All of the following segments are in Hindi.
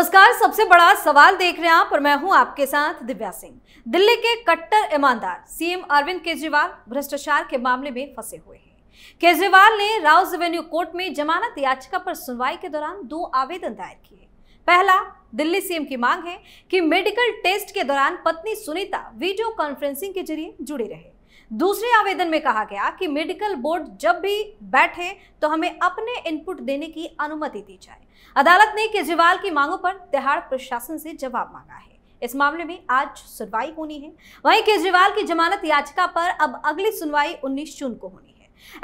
नमस्कार सबसे बड़ा सवाल देख रहे हैं आप और मैं हूं आपके साथ दिव्या सिंह दिल्ली के कट्टर ईमानदार सीएम अरविंद केजरीवाल भ्रष्टाचार के मामले में फंसे हुए हैं केजरीवाल ने राउज रेवेन्यू कोर्ट में जमानत याचिका पर सुनवाई के दौरान दो आवेदन दायर किए पहला दिल्ली सीएम की मांग है कि मेडिकल टेस्ट के दौरान पत्नी सुनीता वीडियो कॉन्फ्रेंसिंग के जरिए जुड़ी रहे दूसरे आवेदन में कहा गया कि मेडिकल बोर्ड जब भी बैठे तो हमें अपने इनपुट देने की अनुमति दी जाए अदालत ने केजरीवाल की मांगों पर तिहाड़ प्रशासन से जवाब मांगा है इस मामले में आज सुनवाई होनी है वहीं केजरीवाल की जमानत याचिका पर अब अगली सुनवाई 19 जून को होनी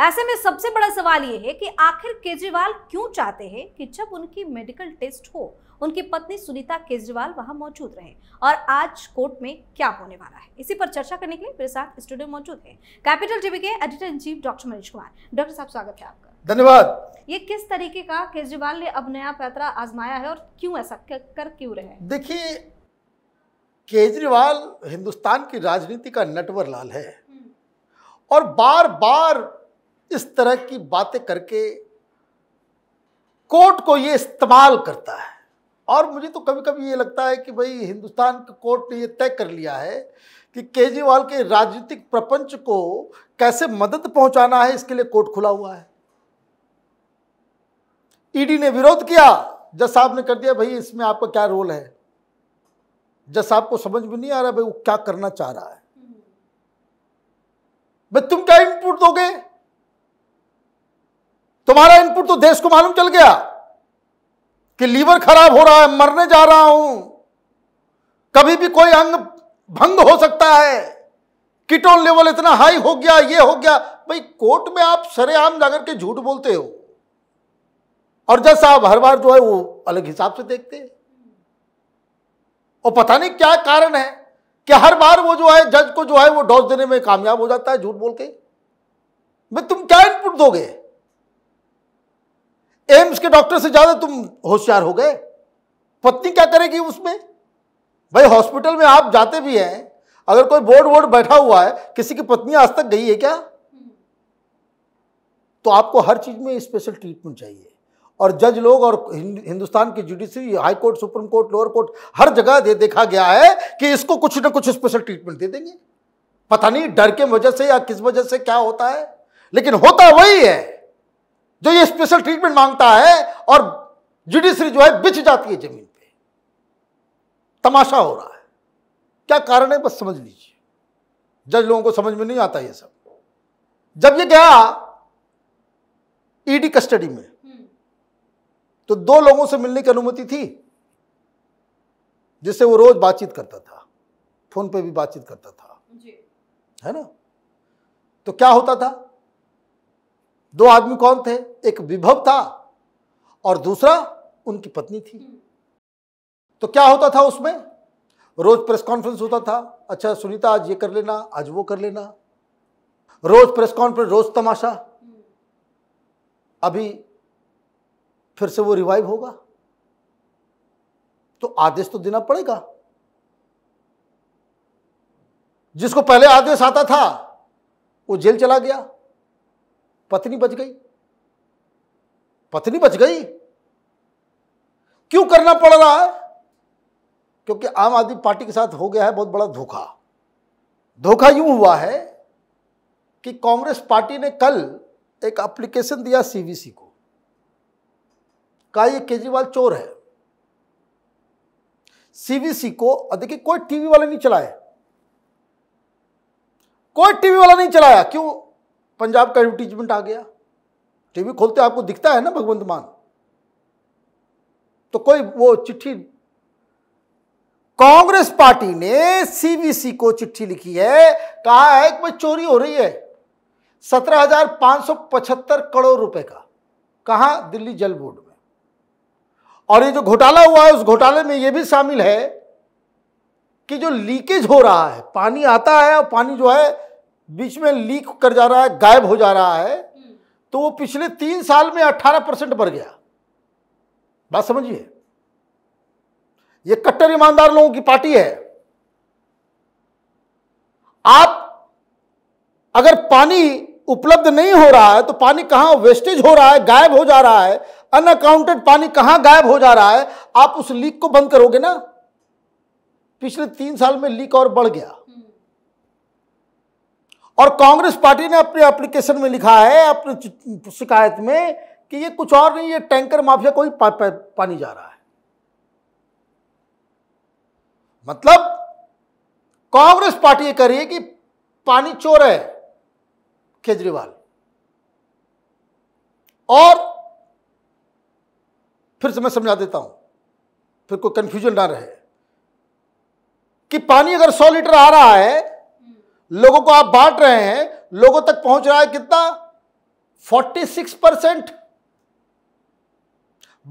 ऐसे में सबसे बड़ा सवाल यह है कि आखिर केजरीवाल क्यों चाहते हैं कि जब उनकी मेडिकल टेस्ट हो उनकी पत्नी सुनीता केजरीवाल वहां मौजूद रहे और आज कोर्ट में क्या होने वाला है इसी पर चर्चा करने के लिए मेरे साथ स्टूडियो मौजूद है कैपिटल टीवी के editor in chief doctor Manish Kumar doctor साहब स्वागत है आपका धन्यवाद ये किस तरीके का केजरीवाल ने अब नया पैतरा आजमाया है और क्यों ऐसा कर क्यों रहे देखिए केजरीवाल हिंदुस्तान की राजनीति का नटवर लाल है हम्म। और बार बार इस तरह की बातें करके कोर्ट को ये इस्तेमाल करता है और मुझे तो कभी कभी ये लगता है कि भाई हिंदुस्तान के कोर्ट ने ये तय कर लिया है कि केजरीवाल के राजनीतिक प्रपंच को कैसे मदद पहुंचाना है इसके लिए कोर्ट खुला हुआ है ईडी ने विरोध किया जज साहब ने कर दिया भाई इसमें आपका क्या रोल है जज साहब को समझ में नहीं आ रहा भाई वो क्या करना चाह रहा है हम्म। भाई तुम क्या इनपुट दोगे तुम्हारा इनपुट तो देश को मालूम चल गया कि लीवर खराब हो रहा है मरने जा रहा हूं कभी भी कोई अंग भंग हो सकता है किटोन लेवल इतना हाई हो गया ये हो गया भाई कोर्ट में आप सरेआम जाकर के झूठ बोलते हो और जज साहब हर बार जो है वो अलग हिसाब से देखते हैं और पता नहीं क्या कारण है कि हर बार वो जो है जज को जो है वो डॉस देने में कामयाब हो जाता है झूठ बोल के भाई तुम क्या इनपुट दोगे एम्स के डॉक्टर से ज़्यादा तुम होशियार हो गए पत्नी क्या करेगी उसमें भाई हॉस्पिटल में आप जाते भी हैं अगर कोई बोर्ड वोर्ड बैठा हुआ है किसी की पत्नी आज तक गई है क्या तो आपको हर चीज़ में स्पेशल ट्रीटमेंट चाहिए और जज लोग और हिंदुस्तान की judiciary high court supreme court lower court हर जगह दे देखा गया है कि इसको कुछ ना कुछ स्पेशल ट्रीटमेंट दे देंगे पता नहीं डर के वजह से या किस वजह से क्या होता है लेकिन होता वही है जो ये स्पेशल ट्रीटमेंट मांगता है और जुडिशरी जो है बिछ जाती है जमीन पे तमाशा हो रहा है क्या कारण है बस समझ लीजिए जज लोगों को समझ में नहीं आता ये सब जब ये गया ईडी e कस्टडी में हम्म। तो दो लोगों से मिलने की अनुमति थी जिससे वो रोज बातचीत करता था फोन पे भी बातचीत करता था है ना तो क्या होता था दो आदमी कौन थे एक विभव था और दूसरा उनकी पत्नी थी तो क्या होता था उसमें रोज प्रेस कॉन्फ्रेंस होता था अच्छा सुनीता आज ये कर लेना आज वो कर लेना रोज प्रेस कॉन्फ्रेंस रोज तमाशा अभी फिर से वो रिवाइव होगा तो आदेश तो देना पड़ेगा जिसको पहले आदेश आता था वो जेल चला गया पत्नी बच गई पत्नी बच गई क्यों करना पड़ रहा है क्योंकि आम आदमी पार्टी के साथ हो गया है बहुत बड़ा धोखा धोखा यूं हुआ है कि कांग्रेस पार्टी ने कल एक एप्लीकेशन दिया सीवीसी को कहा ये केजरीवाल चोर है सीवीसी को देखिए कोई टीवी वाले नहीं चलाए कोई टीवी वाला नहीं चलाया क्यों पंजाब का एडवर्टीजमेंट आ गया टीवी खोलते आपको दिखता है ना भगवंत मान तो कोई वो चिट्ठी कांग्रेस पार्टी ने सीबीसी को चिट्ठी लिखी है कहा है कि चोरी हो रही है सत्रह हजार पांच सौ पचहत्तर करोड़ रुपए का कहा दिल्ली जल बोर्ड में और ये जो घोटाला हुआ है उस घोटाले में ये भी शामिल है कि जो लीकेज हो रहा है पानी आता है और पानी जो है बीच में लीक कर जा रहा है गायब हो जा रहा है हम्म। तो वो पिछले तीन साल में अट्ठारह परसेंट बढ़ गया बात समझिए ये कट्टर ईमानदार लोगों की पार्टी है आप अगर पानी उपलब्ध नहीं हो रहा है तो पानी कहां वेस्टेज हो रहा है गायब हो जा रहा है अनअकाउंटेड पानी कहां गायब हो जा रहा है आप उस लीक को बंद करोगे ना पिछले तीन साल में लीक और बढ़ गया और कांग्रेस पार्टी ने अपने एप्लीकेशन में लिखा है अपनी शिकायत में कि ये कुछ और नहीं ये टैंकर माफिया को ही पा, पा, पानी जा रहा है मतलब कांग्रेस पार्टी ये कह रही है कि पानी चोर है केजरीवाल और फिर से मैं समझा देता हूं फिर कोई कंफ्यूजन ना रहे कि पानी अगर सौ लीटर आ रहा है लोगों को आप बांट रहे हैं लोगों तक पहुंच रहा है कितना 46 परसेंट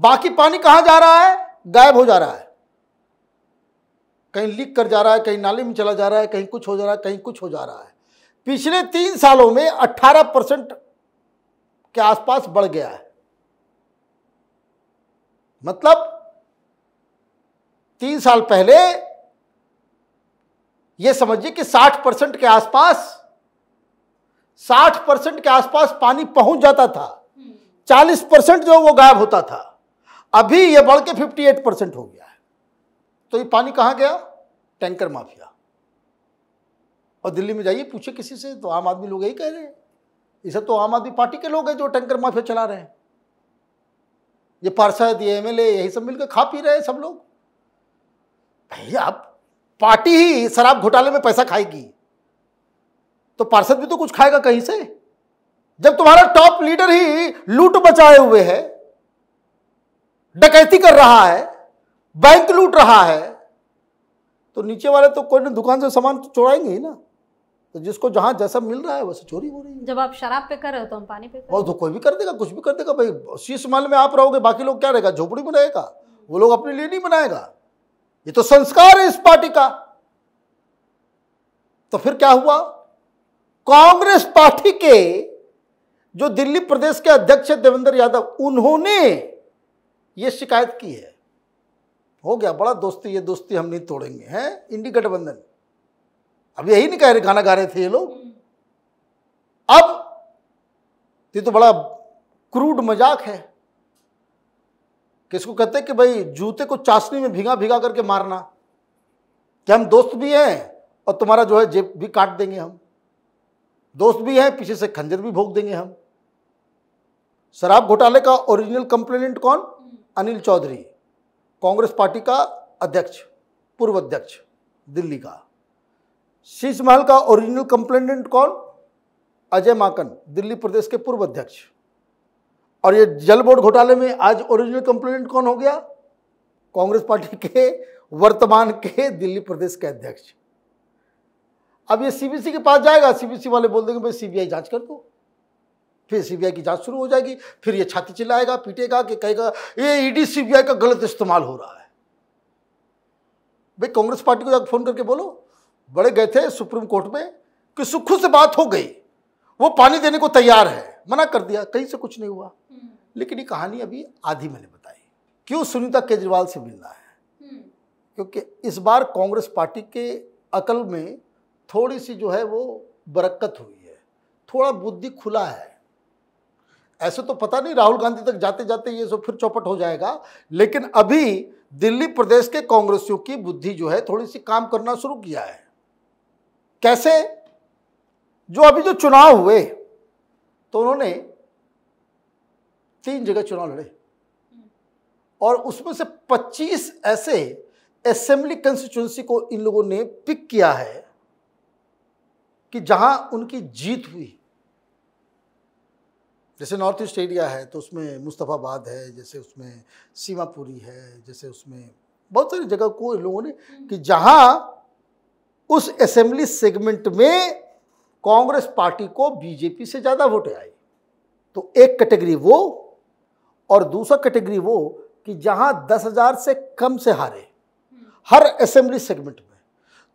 बाकी पानी कहां जा रहा है गायब हो जा रहा है कहीं लीक कर जा रहा है कहीं नाले में चला जा रहा है कहीं कुछ हो जा रहा है कहीं कुछ हो जा रहा है पिछले तीन सालों में 18 परसेंट के आसपास बढ़ गया है मतलब तीन साल पहले ये समझिए कि 60 परसेंट के आसपास 60 परसेंट के आसपास पानी पहुंच जाता था 40 परसेंट जो वो गायब होता था अभी ये बढ़ के फिफ्टी परसेंट हो गया है तो ये पानी कहाँ गया टैंकर माफिया और दिल्ली में जाइए पूछे किसी से तो आम आदमी लोग यही कह रहे हैं ये सब तो आम आदमी पार्टी के लोग हैं जो टैंकर माफिया चला रहे हैं ये पार्षद ये एम यही सब मिलकर खा पी रहे हैं सब लोग भैया आप पार्टी ही शराब घोटाले में पैसा खाएगी तो पार्षद भी तो कुछ खाएगा कहीं से जब तुम्हारा टॉप लीडर ही लूट बचाए हुए है डकैती कर रहा है बैंक लूट रहा है तो नीचे वाले तो कोई ना दुकान से सामान तो चोराएंगे ही ना तो जिसको जहां जैसा मिल रहा है वैसे चोरी हो रही है जब आप शराब पे कर रहे हो तो हम पानी पे और तो कोई भी कर देगा कुछ भी कर देगा भाई शीश माल में आप रहोगे बाकी लोग क्या रहेगा झोपड़ी में रहेगा वो लोग अपने लिए नहीं बनाएगा ये तो संस्कार है इस पार्टी का तो फिर क्या हुआ कांग्रेस पार्टी के जो दिल्ली प्रदेश के अध्यक्ष देवेंद्र यादव उन्होंने ये शिकायत की है हो गया बड़ा दोस्ती ये दोस्ती हम नहीं तोड़ेंगे हैं इंडी गठबंधन अब यही नहीं कह रहे गाना गा रहे थे ये लोग अब ये तो बड़ा क्रूड मजाक है किसको कहते हैं कि भाई जूते को चाशनी में भिगा भिगा करके मारना कि हम दोस्त भी हैं और तुम्हारा जो है जेब भी काट देंगे हम दोस्त भी हैं पीछे से खंजर भी भोग देंगे हम शराब घोटाले का ओरिजिनल कंप्लेनेंट कौन अनिल चौधरी कांग्रेस पार्टी का अध्यक्ष पूर्व अध्यक्ष दिल्ली का शीश महल का ओरिजिनल कंप्लेनेंट कौन अजय माकन दिल्ली प्रदेश के पूर्व अध्यक्ष और ये जल बोर्ड घोटाले में आज ओरिजिनल कंप्लेनेंट कौन हो गया कांग्रेस पार्टी के वर्तमान के दिल्ली प्रदेश के अध्यक्ष अब ये सीबीसी के पास जाएगा सीबीसी वाले बोल देंगे भाई सीबीआई जांच कर दो फिर सीबीआई की जांच शुरू हो जाएगी फिर ये छाती चिल्लाएगा पीटेगा कि कहेगा ये ईडी e सीबीआई का गलत इस्तेमाल हो रहा है भाई कांग्रेस पार्टी को जाकर फोन करके बोलो बड़े गए थे सुप्रीम कोर्ट में कि सुखू से बात हो गई वो पानी देने को तैयार है मना कर दिया कहीं से कुछ नहीं हुआ लेकिन ये कहानी अभी आधी मैंने बताई क्यों सुनीता केजरीवाल से मिलना है हम्म। क्योंकि इस बार कांग्रेस पार्टी के अकल में थोड़ी सी जो है वो बरक्कत हुई है थोड़ा बुद्धि खुला है ऐसे तो पता नहीं राहुल गांधी तक जाते जाते ये सब फिर चौपट हो जाएगा लेकिन अभी दिल्ली प्रदेश के कांग्रेसियों की बुद्धि जो है थोड़ी सी काम करना शुरू किया है कैसे जो अभी जो चुनाव हुए तो उन्होंने तीन जगह चुनाव लड़े और उसमें से 25 ऐसे असेंबली कंस्टिट्यूंसी को इन लोगों ने पिक किया है कि जहां उनकी जीत हुई जैसे नॉर्थ ईस्ट एरिया है तो उसमें मुस्तफ़ाबाद है जैसे उसमें सीमापुरी है जैसे उसमें बहुत सारी जगह को इन लोगों ने हम्म। कि जहां उस असेंबली सेगमेंट में कांग्रेस पार्टी को बीजेपी से ज़्यादा वोटें आई तो एक कैटेगरी वो और दूसरा कैटेगरी वो कि जहां दस हजार से कम से हारे हर असेंबली सेगमेंट में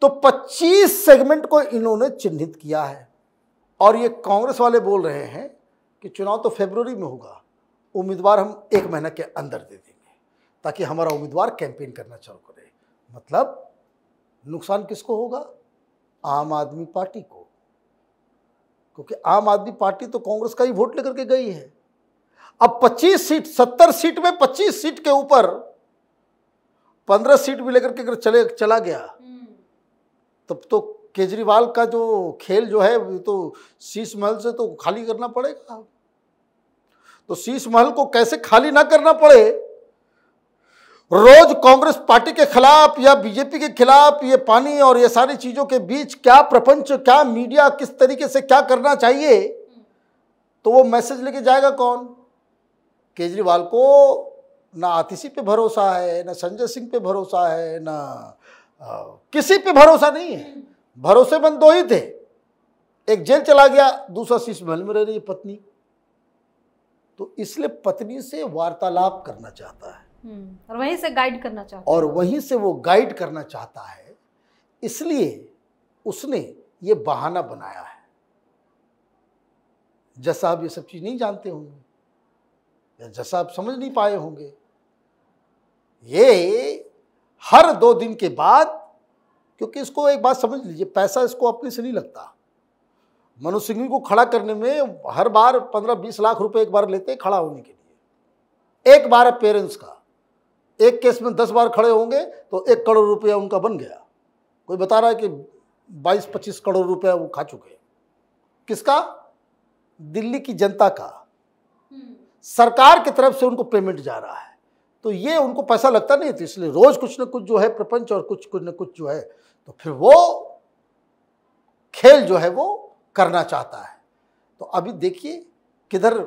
तो 25 सेगमेंट को इन्होंने चिन्हित किया है और ये कांग्रेस वाले बोल रहे हैं कि चुनाव तो फेब्रवरी में होगा उम्मीदवार हम एक महीना के अंदर दे देंगे ताकि हमारा उम्मीदवार कैंपेन करना चालू करे मतलब नुकसान किसको होगा आम आदमी पार्टी को क्योंकि आम आदमी पार्टी तो कांग्रेस का ही वोट लेकर के गई है अब 25 सीट 70 सीट में 25 सीट के ऊपर 15 सीट भी लेकर के अगर चले चला गया तब तो केजरीवाल का जो खेल जो है तो शीश महल से तो खाली करना पड़ेगा तो शीश महल को कैसे खाली ना करना पड़े रोज कांग्रेस पार्टी के खिलाफ या बीजेपी के खिलाफ ये पानी और ये सारी चीजों के बीच क्या प्रपंच क्या मीडिया किस तरीके से क्या करना चाहिए तो वो मैसेज लेके जाएगा कौन केजरीवाल को ना आतिशी पे भरोसा है ना संजय सिंह पे भरोसा है ना आ, किसी पे भरोसा नहीं है भरोसेमंद दो ही थे एक जेल चला गया दूसरा शीश महल में रह रही है पत्नी तो इसलिए पत्नी से वार्तालाप करना चाहता है हम्म, और वहीं से गाइड करना चाहता और वहीं से वो गाइड करना चाहता है इसलिए उसने ये बहाना बनाया है जैसा आप ये सब चीज़ नहीं जानते होंगे जैसा आप समझ नहीं पाए होंगे ये हर दो दिन के बाद क्योंकि इसको एक बात समझ लीजिए पैसा इसको अपने से नहीं लगता मनोज सिंघवी को खड़ा करने में हर बार पंद्रह बीस लाख रुपए एक बार लेते खड़ा होने के लिए एक बार पेरेंट्स का एक केस में दस बार खड़े होंगे तो एक करोड़ रुपया उनका बन गया कोई बता रहा है कि बाईस पच्चीस करोड़ रुपया वो खा चुके हैं किसका दिल्ली की जनता का सरकार की तरफ से उनको पेमेंट जा रहा है तो ये उनको पैसा लगता नहीं तो इसलिए रोज़ कुछ ना कुछ जो है प्रपंच और कुछ कुछ ना कुछ जो है तो फिर वो खेल जो है वो करना चाहता है तो अभी देखिए किधर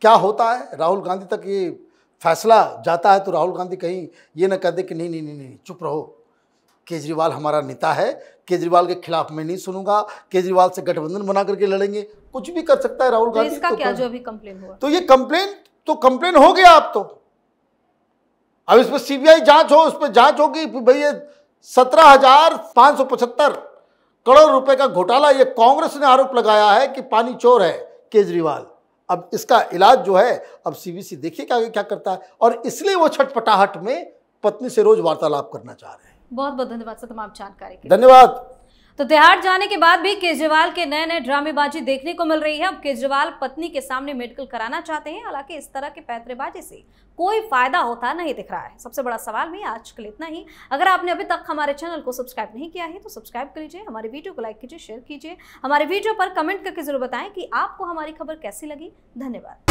क्या होता है राहुल गांधी तक ये फैसला जाता है तो राहुल गांधी कहीं ये ना कह दे कि नहीं नहीं नहीं नहीं चुप रहो केजरीवाल हमारा नेता है केजरीवाल के खिलाफ मैं नहीं सुनूंगा केजरीवाल से गठबंधन बना करके लड़ेंगे कुछ भी कर सकता है राहुल तो गांधी इसका तो क्या तो- जो अभी कंप्लेन हुआ तो ये कंप्लेन तो कंप्लेन हो गया आप तो अब इस पर सीबीआई जांच हो उस पर जांच होगी भाई ये सत्रह हजार पांच सौ पचहत्तर करोड़ रुपए का घोटाला ये कांग्रेस ने आरोप लगाया है कि पानी चोर है केजरीवाल अब इसका इलाज जो है अब सीबीसी देखिए क्या क्या करता है और इसलिए वो छटपटाहट में पत्नी से रोज वार्तालाप करना चाह रहे हैं बहुत बहुत धन्यवाद सर तमाम जानकारी धन्यवाद तो तिहाड़ जाने के बाद भी केजरीवाल के नए नए ड्रामेबाजी देखने को मिल रही है अब केजरीवाल पत्नी के सामने मेडिकल कराना चाहते हैं हालांकि इस तरह के पैतरेबाजी से कोई फायदा होता नहीं दिख रहा है सबसे बड़ा सवाल में आज के लिए इतना ही अगर आपने अभी तक हमारे चैनल को सब्सक्राइब नहीं किया है तो सब्सक्राइब कर लीजिए हमारे वीडियो को लाइक कीजिए शेयर कीजिए हमारे वीडियो पर कमेंट करके जरूर बताएं कि आपको हमारी खबर कैसी लगी धन्यवाद